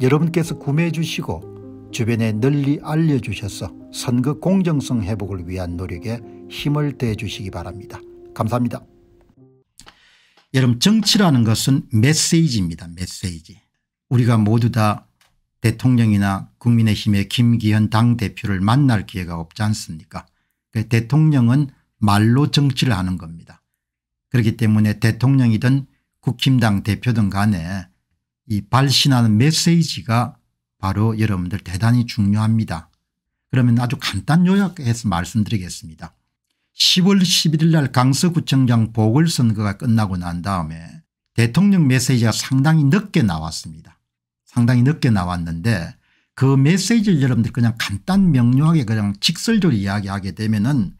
여러분께서 구매해 주시고 주변에 널리 알려주셔서 선거 공정성 회복을 위한 노력에 힘을 대 주시기 바랍니다. 감사합니다. 여러분 정치라는 것은 메시지입니다. 메시지. 우리가 모두 다 대통령이나 국민의힘의 김기현 당대표를 만날 기회가 없지 않습니까 그 대통령은 말로 정치를 하는 겁니다. 그렇기 때문에 대통령이든 국힘당 대표든 간에 이 발신하는 메시지가 바로 여러분들 대단히 중요합니다. 그러면 아주 간단 요약해서 말씀드리겠습니다. 10월 11일 날 강서구청장 보궐선거가 끝나고 난 다음에 대통령 메시지가 상당히 늦게 나왔습니다. 상당히 늦게 나왔는데 그 메시지를 여러분들 그냥 간단 명료하게 그냥 직설적으로 이야기하게 되면은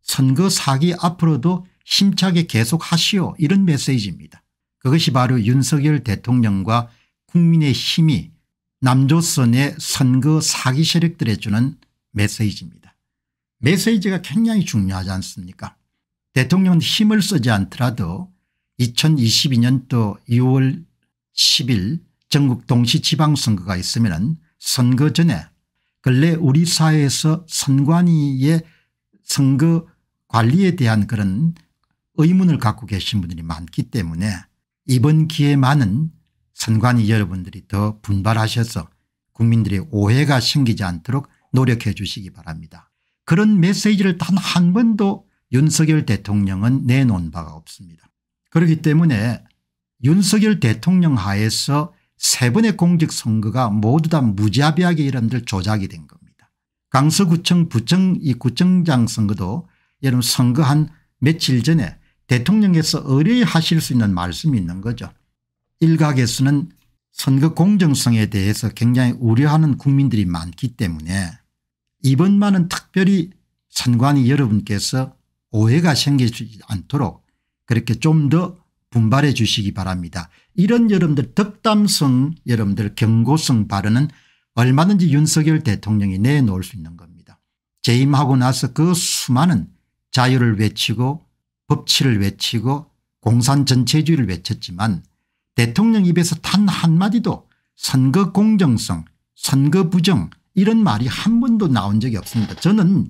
선거 사기 앞으로도 힘차게 계속하시오 이런 메시지입니다. 그것이 바로 윤석열 대통령과 국민의 힘이 남조선의 선거 사기 세력들에 주는 메시지입니다. 메시지가 굉장히 중요하지 않습니까 대통령은 힘을 쓰지 않더라도 2022년도 2월 10일 전국 동시 지방선거가 있으면 선거 전에 근래 우리 사회에서 선관위의 선거 관리에 대한 그런 의문을 갖고 계신 분들이 많기 때문에 이번 기회에많은 선관위 여러분들이 더 분발하셔서 국민들의 오해가 생기지 않도록 노력해 주시기 바랍니다. 그런 메시지를 단 한 번도 윤석열 대통령은 내놓은 바가 없습니다. 그렇기 때문에 윤석열 대통령 하에서 세 번의 공직선거가 모두 다 무자비하게 이름들 조작이 된 겁니다. 강서구청 부청 이 구청장 선거도 여러분 선거 한 며칠 전에 대통령께서 의뢰하실 수 있는 말씀이 있는 거죠. 일각에서는 선거 공정성에 대해서 굉장히 우려하는 국민들이 많기 때문에 이번만은 특별히 선관위 여러분께서 오해가 생기지 않도록 그렇게 좀 더 분발해 주시기 바랍니다. 이런 여러분들 덕담성 여러분들 경고성 발언은 얼마든지 윤석열 대통령이 내놓을 수 있는 겁니다. 재임하고 나서 그 수많은 자유를 외치고 법치를 외치고 공산 전체주의를 외쳤지만 대통령 입에서 단 한마디도 선거 공정성 선거 부정 이런 말이 한 번도 나온 적이 없습니다. 저는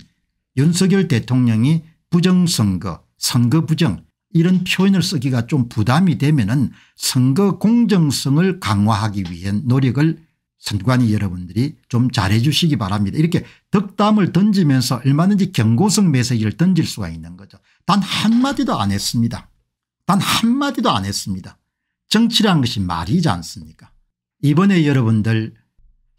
윤석열 대통령이 부정선거 선거 부정 이런 표현을 쓰기가 좀 부담이 되면 은 선거 공정성을 강화하기 위한 노력을 선관위 여러분들이 좀 잘해 주시기 바랍니다. 이렇게 덕담을 던지면서 얼마든지 경고성 메시지를 던질 수가 있는 거죠. 단 한마디도 안 했습니다. 단 한마디도 안 했습니다. 정치란 것이 말이지 않습니까 이번에 여러분들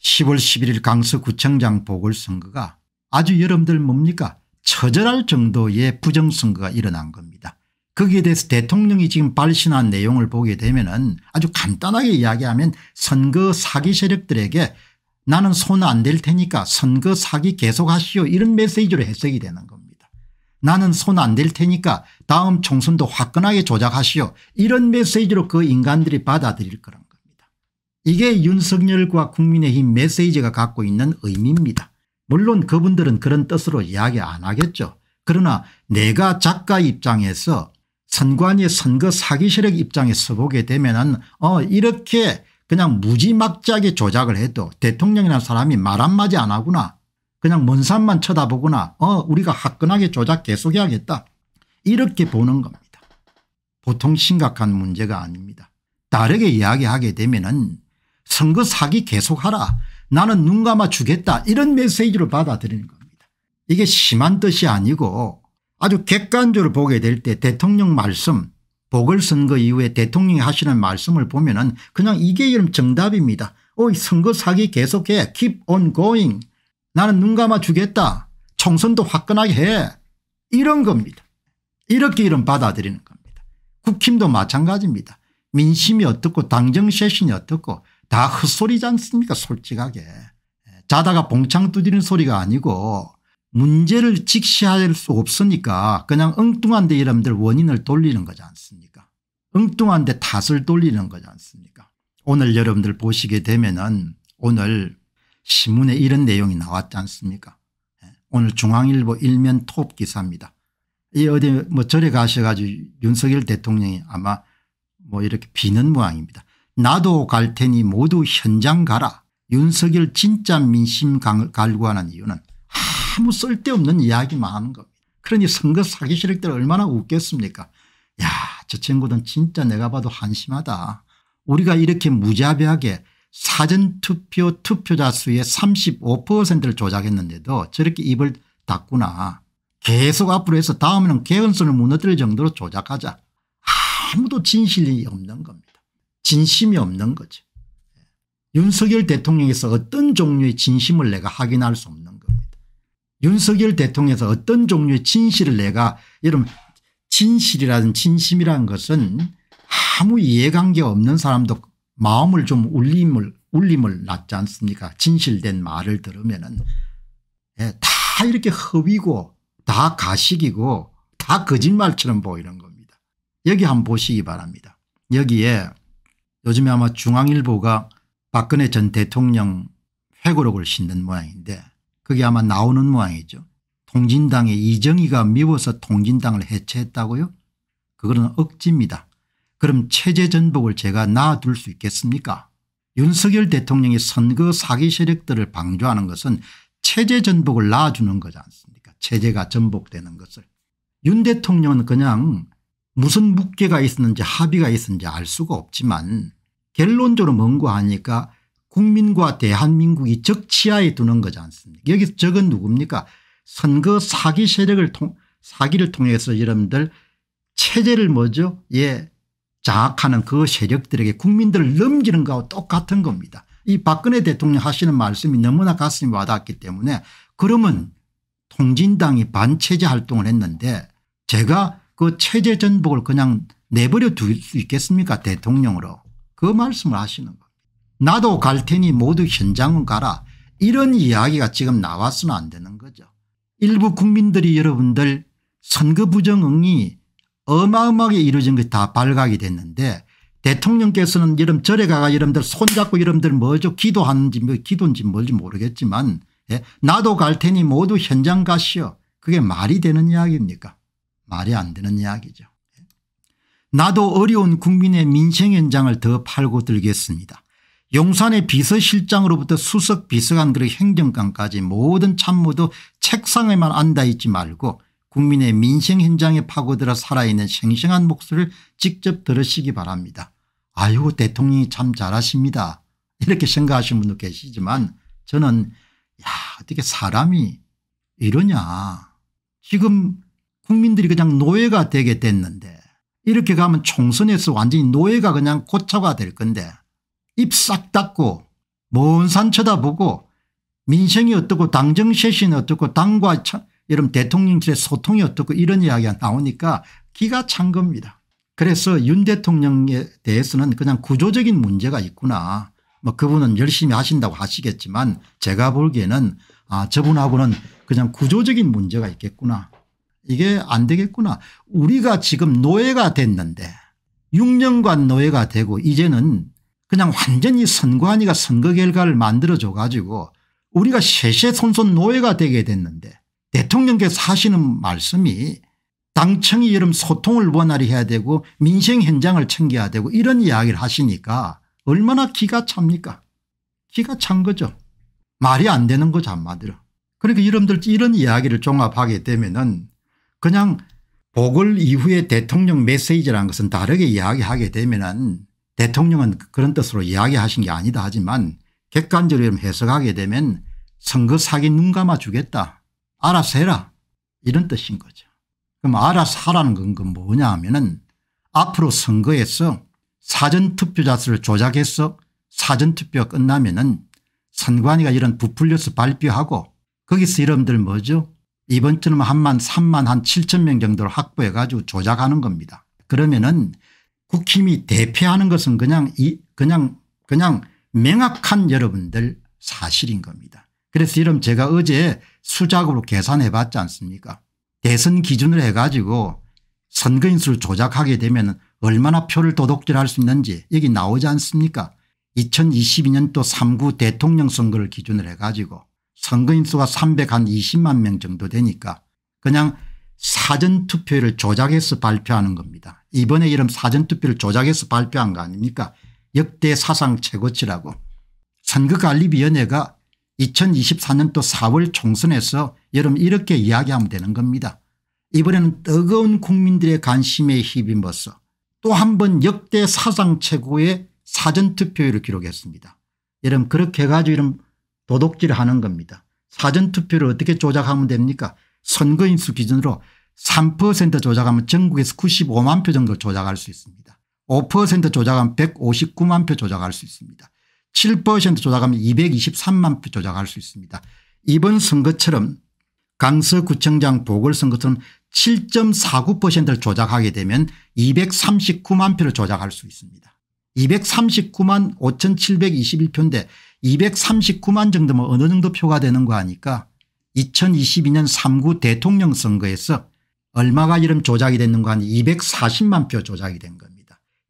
10월 11일 강서구청장 보궐선거가 아주 여러분들 뭡니까 처절할 정도의 부정선거가 일어난 겁니다. 거기에 대해서 대통령이 지금 발신한 내용을 보게 되면 은 아주 간단하게 이야기하면 선거 사기 세력들에게 나는 손 안 댈 테니까 선거 사기 계속하시오 이런 메시지로 해석이 되는 겁니다. 나는 손 안 댈 테니까 다음 총선도 화끈하게 조작하시오 이런 메시지로 그 인간들이 받아들일 거란 겁니다. 이게 윤석열과 국민의힘 메시지가 갖고 있는 의미입니다. 물론 그분들은 그런 뜻으로 이야기 안 하겠죠. 그러나 내가 작가 입장에서 선관위 선거 사기실력 입장에 서보게 되면 은어 이렇게 그냥 무지막지하게 조작을 해도 대통령이라는 사람이 말 한마디 안 하구나 그냥 먼 산만 쳐다보거나 어 우리가 화끈하게 조작 계속해야겠다 이렇게 보는 겁니다. 보통 심각한 문제가 아닙니다. 다르게 이야기하게 되면 은 선거 사기 계속하라 나는 눈 감아 주겠다 이런 메시지를 받아들이는 겁니다. 이게 심한 뜻이 아니고 아주 객관적으로 보게 될 때 대통령 말씀 보궐선거 이후에 대통령이 하시는 말씀을 보면 은 그냥 이게 이름 정답입니다. 오이 선거 사기 계속해 keep on going 나는 눈 감아 주겠다. 총선도 화끈하게 해. 이런 겁니다. 이렇게 이름 받아들이는 겁니다. 국힘도 마찬가지입니다. 민심이 어떻고 당정쇄신이 어떻고 다 헛소리지 않습니까 솔직하게. 자다가 봉창 두드리는 소리가 아니고 문제를 직시할 수 없으니까 그냥 엉뚱한데 여러분들 원인을 돌리는 거지 않습니까 엉뚱한데 탓을 돌리는 거지 않습니까 오늘 여러분들 보시게 되면 은 오늘 신문에 이런 내용이 나왔지 않습니까 예, 오늘 중앙일보 일면 톱 기사입니다. 이 어디 뭐 절에 가셔가지고 윤석열 대통령이 아마 뭐 이렇게 비는 모양입니다. 나도 갈 테니 모두 현장 가라. 윤석열 진짜 민심 갈구하는 이유는 아무 쓸데없는 이야기만 하는 겁니다. 그러니 선거 사기 실력 때 얼마나 웃겠습니까 야저 친구는 진짜 내가 봐도 한심하다. 우리가 이렇게 무자비하게 사전투표 투표자 수의 35%를 조작했는데도 저렇게 입을 닫구나. 계속 앞으로 해서 다음에는 개헌선을 무너뜨릴 정도로 조작하자. 아무도 진실이 없는 겁니다. 진심이 없는 거죠. 윤석열 대통령에서 어떤 종류의 진심을 내가 확인할 수 없는 겁니다. 윤석열 대통령에서 어떤 종류의 진실을 내가 여러분 진실이라든 진심이라는 것은 아무 이해관계 없는 사람도 마음을 좀 울림을 울림을 낳지 않습니까 진실된 말을 들으면 은다 예, 이렇게 허위고 다 가식이고 다 거짓말처럼 보이는 겁니다. 여기 한번 보시기 바랍니다. 여기에 요즘에 아마 중앙일보가 박근혜 전 대통령 회고록을 신는 모양인데 그게 아마 나오는 모양이죠. 통진당의 이정희가 미워서 통진당을 해체했다고요? 그거는 억지입니다. 그럼 체제 전복을 제가 놔둘 수 있겠습니까 윤석열 대통령이 선거 사기 세력들을 방조하는 것은 체제 전복을 놔주는 거지 않습니까 체제가 전복되는 것을. 윤 대통령은 그냥 무슨 묵계가 있었는지 합의가 있었는지 알 수가 없지만 결론적으로 뭔고하니까 국민과 대한민국이 적치하에 두는 거지 않습니까 여기서 적은 누굽니까 선거 사기 세력을 통 사기를 통해서 여러분들 체제를 뭐죠 예 장악하는 그 세력들에게 국민들을 넘기는 거하고 똑같은 겁니다. 이 박근혜 대통령 하시는 말씀이 너무나 가슴이 와닿았기 때문에 그러면 통진당이 반체제 활동을 했는데 제가 그 체제 전복을 그냥 내버려 둘 수 있겠습니까 대통령으로 그 말씀을 하시는 겁니다. 나도 갈 테니 모두 현장은 가라 이런 이야기가 지금 나왔으면 안 되는 거죠. 일부 국민들이 여러분들 선거 부정응이 어마어마하게 이루어진 것이 다 발각이 됐는데 대통령께서는 여름 절에 가가 여러분들 손잡고 여러분들 뭐죠 기도하는지 뭐 기도인지 뭔지 모르겠지만 예? 나도 갈 테니 모두 현장 가시오. 그게 말이 되는 이야기입니까 말이 안 되는 이야기죠. 예? 나도 어려운 국민의 민생 현장을 더 팔고 들겠습니다. 용산의 비서실장으로부터 수석 비서관 그리고 행정관까지 모든 참모도 책상에만 앉아 있지 말고 국민의 민생 현장에 파고들어 살아있는 생생한 목소리를 직접 들으시기 바랍니다. 아유 대통령이 참 잘하십니다. 이렇게 생각하시는 분도 계시지만 저는 야 어떻게 사람이 이러냐 지금 국민들이 그냥 노예가 되게 됐는데 이렇게 가면 총선에서 완전히 노예가 그냥 고차가 될 건데 입 싹 닫고 먼 산 쳐다보고 민생이 어떻고 당정 쇄신이 어떻고 당과 여러분 대통령실의 소통이 어떻고 이런 이야기가 나오니까 기가 찬 겁니다. 그래서 윤 대통령에 대해서는 그냥 구조적인 문제가 있구나. 뭐 그분은 열심히 하신다고 하시겠지만 제가 보기에는 아 저분하고는 그냥 구조적인 문제가 있겠구나. 이게 안 되겠구나. 우리가 지금 노예가 됐는데 6년간 노예가 되고 이제는 그냥 완전히 선관위가 선거 결과를 만들어줘 가지고 우리가 세세손손 노예가 되게 됐는데 대통령께서 하시는 말씀이 당청이 여름 소통을 원활히 해야 되고 민생 현장을 챙겨야 되고 이런 이야기를 하시니까 얼마나 기가 찹니까 기가 찬 거죠. 말이 안 되는 거죠 한마디로. 그러니까 여러분들 이런 이야기를 종합하게 되면 은 그냥 보궐 이후에 대통령 메시지라는 것은 다르게 이야기하게 되면 은 대통령은 그런 뜻으로 이야기하신 게 아니다 하지만 객관적으로 해석하게 되면 선거 사기 눈 감아 주겠다 알아서 해라 이런 뜻인 거죠. 그럼 알아서 하라는 건 뭐냐 하면은 앞으로 선거에서 사전투표자수를 조작해서 사전투표가 끝나면은 선관위가 이런 부풀려서 발표하고 거기서 여러분들 뭐죠 이번처럼 뭐 한만 3만 한 7천 명 정도를 확보해 가지고 조작하는 겁니다. 그러면은 국힘이 대표하는 것은 그냥 이 그냥 그냥 명확한 여러분들 사실인 겁니다. 그래서 여러분 제가 어제 수작으로 계산해 봤지 않습니까 대선 기준을 해가지고 선거인수를 조작하게 되면 얼마나 표를 도둑질할 수 있는지 여기 나오지 않습니까 2022년도 3구 대통령 선거를 기준을 해가지고 선거인수가 320만 명 정도 되니까 그냥 사전투표를 조작해서 발표하는 겁니다. 이번에 이름 사전투표를 조작해서 발표한 거 아닙니까 역대 사상 최고치라고 선거관리위원회가 2024년도 4월 총선에서 여러분 이렇게 이야기하면 되는 겁니다. 이번에는 뜨거운 국민들의 관심에 힘입어서 또 한 번 역대 사상 최고의 사전투표율을 기록했습니다. 여러분 그렇게 해가지고 이런 도둑질을 하는 겁니다. 사전투표를 어떻게 조작하면 됩니까 선거인수 기준으로 3% 조작하면 전국에서 95만 표 정도 조작할 수 있습니다. 5% 조작하면 159만 표 조작할 수 있습니다. 7% 조작하면 223만 표 조작할 수 있습니다. 이번 선거처럼 강서구청장 보궐선거처럼 7.49%를 조작하게 되면 239만 표를 조작할 수 있습니다. 239만 5721표인데 239만 정도면 어느 정도 표가 되는 거 아니까 2022년 3구 대통령 선거에서 얼마가 이름 조작이 됐는가 하니 240만 표 조작이 된 겁니다.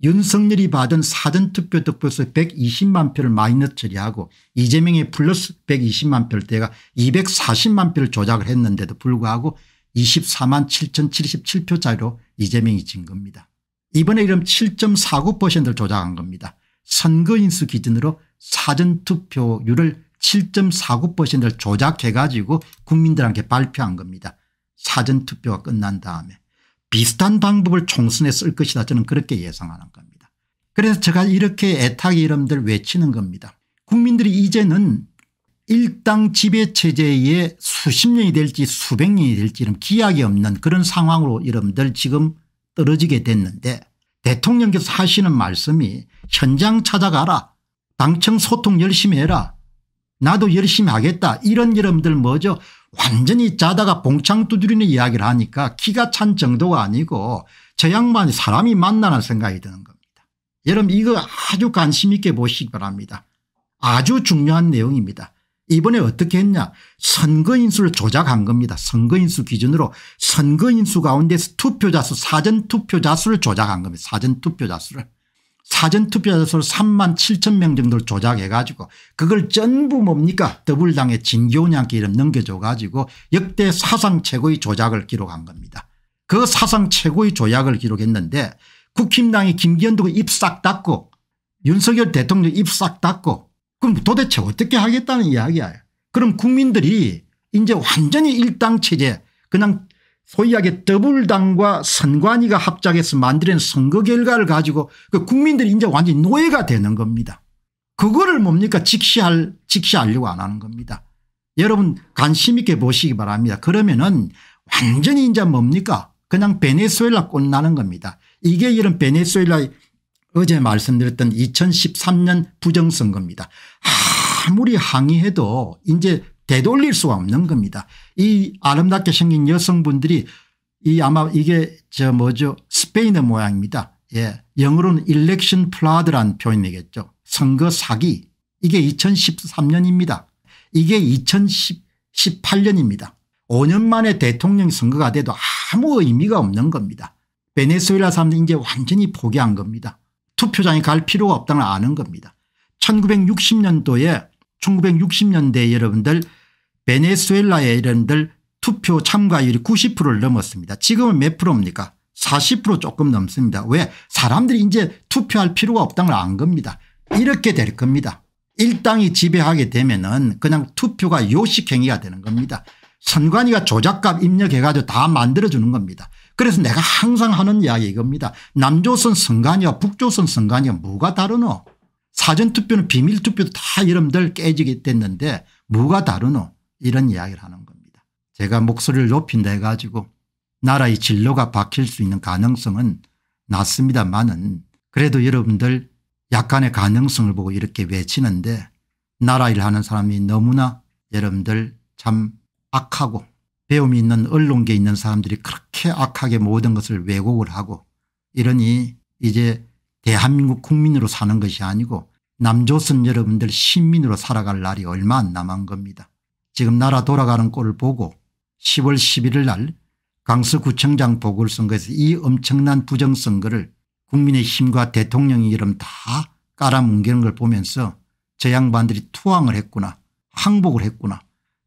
윤석열이 받은 사전투표 득표수 120만 표를 마이너스 처리하고 이재명이 플러스 120만 표대가 240만 표를 조작을 했는데도 불구하고 24만 7,077표 차이로 이재명이 진 겁니다. 이번에 이름 7.49%를 조작한 겁니다. 선거인수 기준으로 사전투표율을 7.49%를 조작해 가지고 국민들한테 발표한 겁니다. 사전투표가 끝난 다음에. 비슷한 방법을 총선에 쓸 것이다 저는 그렇게 예상하는 겁니다. 그래서 제가 이렇게 애탁 타 이름들 외치는 겁니다. 국민들이 이제는 일당 지배체제의 수십 년이 될지 수백 년이 될지 이런 기약이 없는 그런 상황으로 이름들 지금 떨어지게 됐는데 대통령께서 하시는 말씀이 현장 찾아가라 당청 소통 열심히 해라 나도 열심히 하겠다 이런 여러분들 뭐죠 완전히 자다가 봉창 두드리는 이야기를 하니까 키가 찬 정도가 아니고 저 양반이 사람이 만나는 생각이 드는 겁니다. 여러분 이거 아주 관심 있게 보시기 바랍니다. 아주 중요한 내용입니다. 이번에 어떻게 했냐 선거인수를 조작한 겁니다. 선거인수 기준으로 선거인수 가운데서 투표자수 사전투표자수를 조작한 겁니다. 사전투표자수를. 사전투표에서 3만 7천 명 정도를 조작해 가지고 그걸 전부 뭡니까 더블당의 진교훈 양 이름 넘겨줘 가지고 역대 사상 최고의 조작을 기록한 겁니다. 그 사상 최고의 조작을 기록했는데 국힘당이 김기현도 입싹 닫고 윤석열 대통령 입 싹 닫고 그럼 도대체 어떻게 하겠다는 이야기야. 그럼 국민들이 이제 완전히 일당체제 그냥 소위하게 더불당과 선관위가 합작해서 만들어낸 선거 결과를 가지고 그 국민들이 이제 완전히 노예가 되는 겁니다. 그거를 뭡니까 직시할 직시하려고 안 하는 겁니다. 여러분 관심 있게 보시기 바랍니다. 그러면은 완전히 이제 뭡니까 그냥 베네수엘라 꽃나는 겁니다. 이게 이런 베네수엘라의 어제 말씀드렸던 2013년 부정선거입니다. 아무리 항의해도 이제 되돌릴 수가 없는 겁니다. 이 아름답게 생긴 여성분들이 이 아마 이게 저 뭐죠 스페인의 모양입니다. 예. 영어로는 일렉션 플라드란 표현이겠죠. 선거 사기 이게 2013년입니다. 이게 2018년입니다. 5년 만에 대통령 선거가 돼도 아무 의미가 없는 겁니다. 베네수엘라 사람들이 이제 완전히 포기한 겁니다. 투표장에 갈 필요가 없다는 걸 아는 겁니다. 1960년도에 1960년대 에 여러분들 베네수엘라의 여러분들 투표 참가율이 90%를 넘었습니다. 지금은 몇 프로입니까 40% 조금 넘습니다. 왜 사람들이 이제 투표할 필요가 없다는 걸 안 겁니다. 이렇게 될 겁니다. 일당이 지배하게 되면 은 그냥 투표가 요식행위가 되는 겁니다. 선관위가 조작값 입력해 가지고 다 만들어주는 겁니다. 그래서 내가 항상 하는 이야기 이겁니다. 남조선 선관위와 북조선 선관위가 뭐가 다르노 사전투표는 비밀투표도 다 여러분들 깨지게 됐는데 뭐가 다르노 이런 이야기를 하는 겁니다. 제가 목소리를 높인다 해가지고 나라의 진로가 바뀔 수 있는 가능성은 낮습니다만은 그래도 여러분들 약간의 가능성을 보고 이렇게 외치는데 나라 일 하는 사람이 너무나 여러분들 참 악하고 배움이 있는 언론계 있는 사람들이 그렇게 악하게 모든 것을 왜곡을 하고 이러니 이제 대한민국 국민으로 사는 것이 아니고 남조선 여러분들 시민으로 살아갈 날이 얼마 안 남은 겁니다. 지금 나라 돌아가는 꼴을 보고 10월 11일 날 강서구청장 보궐선거에서 이 엄청난 부정선거를 국민의힘과 대통령의 이름 다 깔아뭉개는 걸 보면서 저 양반들이 투항을 했구나 항복을 했구나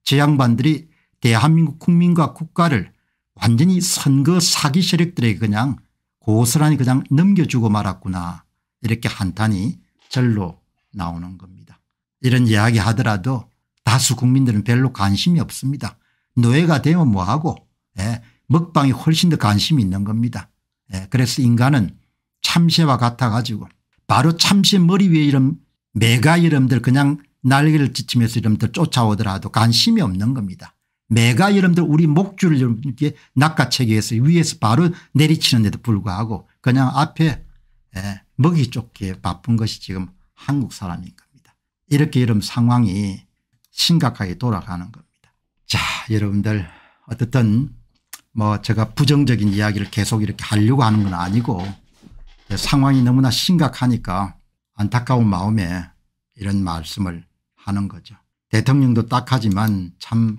저 양반들이 대한민국 국민과 국가를 완전히 선거 사기 세력들에게 그냥 고스란히 그냥 넘겨주고 말았구나 이렇게 한탄이 절로 나오는 겁니다. 이런 이야기 하더라도 다수 국민들은 별로 관심이 없습니다. 노예가 되면 뭐하고 예, 먹방이 훨씬 더 관심이 있는 겁니다. 예, 그래서 인간은 참새와 같아 가지고 바로 참새 머리 위에 이름 메가 이름들 그냥 날개를 지치면서 이름들 쫓아오더라도 관심이 없는 겁니다. 매가 여러분들 우리 목줄을 이렇게 낚아채기해서 위에서 바로 내리치는데도 불구하고 그냥 앞에 예, 먹이 쫓기에 바쁜 것이 지금 한국 사람인 겁니다. 이렇게 여러분 상황이 심각하게 돌아가는 겁니다. 자 여러분들 어떻든뭐 제가 부정적인 이야기를 계속 이렇게 하려고 하는 건 아니고 상황이 너무나 심각하니까 안타까운 마음에 이런 말씀을 하는 거죠. 대통령도 딱하지만 참